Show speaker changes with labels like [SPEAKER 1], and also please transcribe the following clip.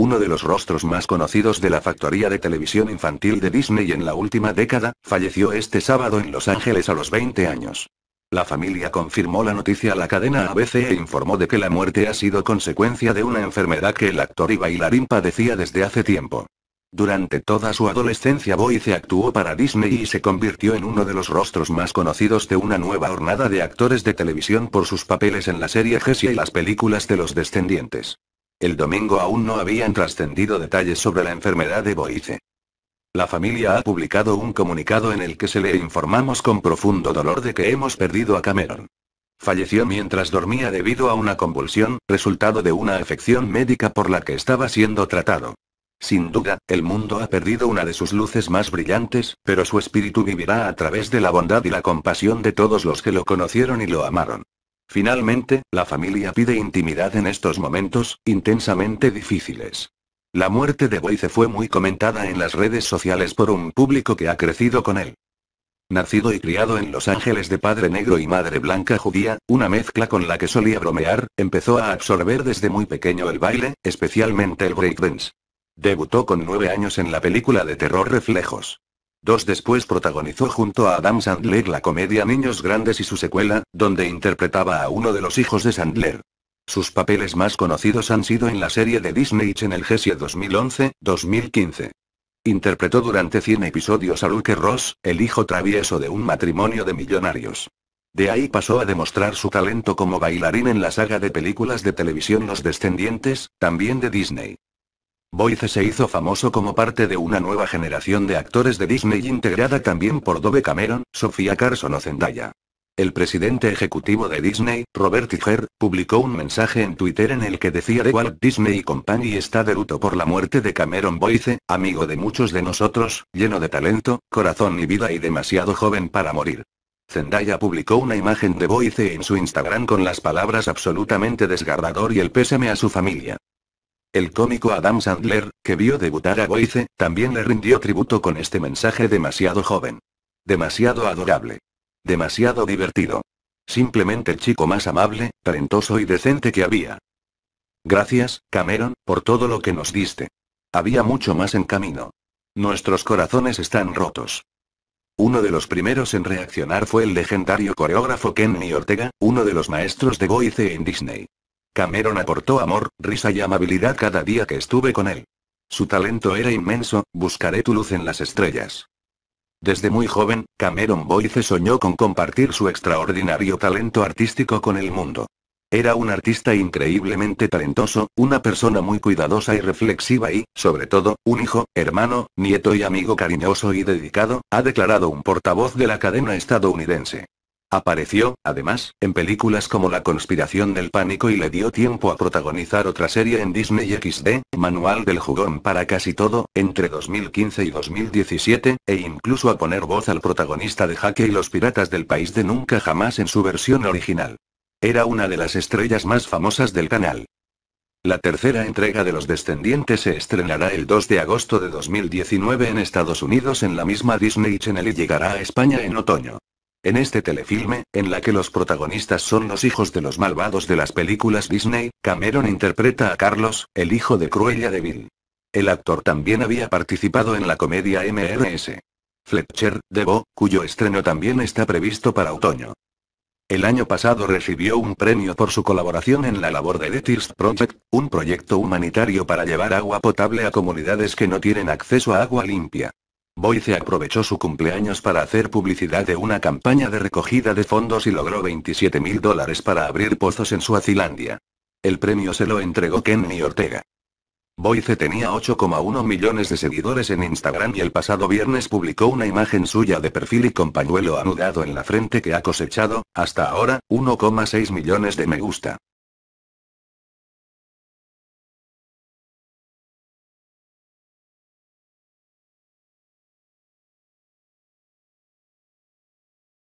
[SPEAKER 1] uno de los rostros más conocidos de la factoría de televisión infantil de Disney en la última década, falleció este sábado en Los Ángeles a los 20 años. La familia confirmó la noticia a la cadena ABC e informó de que la muerte ha sido consecuencia de una enfermedad que el actor y bailarín padecía desde hace tiempo. Durante toda su adolescencia Boyce actuó para Disney y se convirtió en uno de los rostros más conocidos de una nueva hornada de actores de televisión por sus papeles en la serie Jessie y las películas de los descendientes. El domingo aún no habían trascendido detalles sobre la enfermedad de Boice. La familia ha publicado un comunicado en el que se le informamos con profundo dolor de que hemos perdido a Cameron. Falleció mientras dormía debido a una convulsión, resultado de una afección médica por la que estaba siendo tratado. Sin duda, el mundo ha perdido una de sus luces más brillantes, pero su espíritu vivirá a través de la bondad y la compasión de todos los que lo conocieron y lo amaron. Finalmente, la familia pide intimidad en estos momentos, intensamente difíciles. La muerte de Boyce fue muy comentada en las redes sociales por un público que ha crecido con él. Nacido y criado en Los Ángeles de padre negro y madre blanca judía, una mezcla con la que solía bromear, empezó a absorber desde muy pequeño el baile, especialmente el breakdance. Debutó con nueve años en la película de terror Reflejos. Dos después protagonizó junto a Adam Sandler la comedia Niños Grandes y su secuela, donde interpretaba a uno de los hijos de Sandler. Sus papeles más conocidos han sido en la serie de Disney Channel Gesia 2011-2015. Interpretó durante 100 episodios a Luke Ross, el hijo travieso de un matrimonio de millonarios. De ahí pasó a demostrar su talento como bailarín en la saga de películas de televisión Los Descendientes, también de Disney. Boyce se hizo famoso como parte de una nueva generación de actores de Disney integrada también por Dove Cameron, Sofía Carson o Zendaya. El presidente ejecutivo de Disney, Robert Iger, publicó un mensaje en Twitter en el que decía The Walt Disney Company está de luto por la muerte de Cameron Boyce, amigo de muchos de nosotros, lleno de talento, corazón y vida y demasiado joven para morir. Zendaya publicó una imagen de Boyce en su Instagram con las palabras absolutamente desgarrador y el pésame a su familia. El cómico Adam Sandler, que vio debutar a Boyce, también le rindió tributo con este mensaje demasiado joven. Demasiado adorable. Demasiado divertido. Simplemente el chico más amable, talentoso y decente que había. Gracias, Cameron, por todo lo que nos diste. Había mucho más en camino. Nuestros corazones están rotos. Uno de los primeros en reaccionar fue el legendario coreógrafo Kenny Ortega, uno de los maestros de Boyce en Disney. Cameron aportó amor, risa y amabilidad cada día que estuve con él. Su talento era inmenso, buscaré tu luz en las estrellas. Desde muy joven, Cameron Boyce soñó con compartir su extraordinario talento artístico con el mundo. Era un artista increíblemente talentoso, una persona muy cuidadosa y reflexiva y, sobre todo, un hijo, hermano, nieto y amigo cariñoso y dedicado, ha declarado un portavoz de la cadena estadounidense. Apareció, además, en películas como La conspiración del pánico y le dio tiempo a protagonizar otra serie en Disney XD, Manual del jugón para casi todo, entre 2015 y 2017, e incluso a poner voz al protagonista de Jaque y los piratas del país de nunca jamás en su versión original. Era una de las estrellas más famosas del canal. La tercera entrega de Los Descendientes se estrenará el 2 de agosto de 2019 en Estados Unidos en la misma Disney Channel y llegará a España en otoño. En este telefilme, en la que los protagonistas son los hijos de los malvados de las películas Disney, Cameron interpreta a Carlos, el hijo de Cruella de Vil. El actor también había participado en la comedia MRS. Fletcher, Debo, cuyo estreno también está previsto para otoño. El año pasado recibió un premio por su colaboración en la labor de The Project, un proyecto humanitario para llevar agua potable a comunidades que no tienen acceso a agua limpia. Boyce aprovechó su cumpleaños para hacer publicidad de una campaña de recogida de fondos y logró 27 mil dólares para abrir pozos en Suazilandia. El premio se lo entregó Kenny Ortega. Boyce tenía 8,1 millones de seguidores en Instagram y el pasado viernes publicó una imagen suya de perfil y con pañuelo anudado en la frente que ha cosechado, hasta ahora, 1,6 millones de me gusta.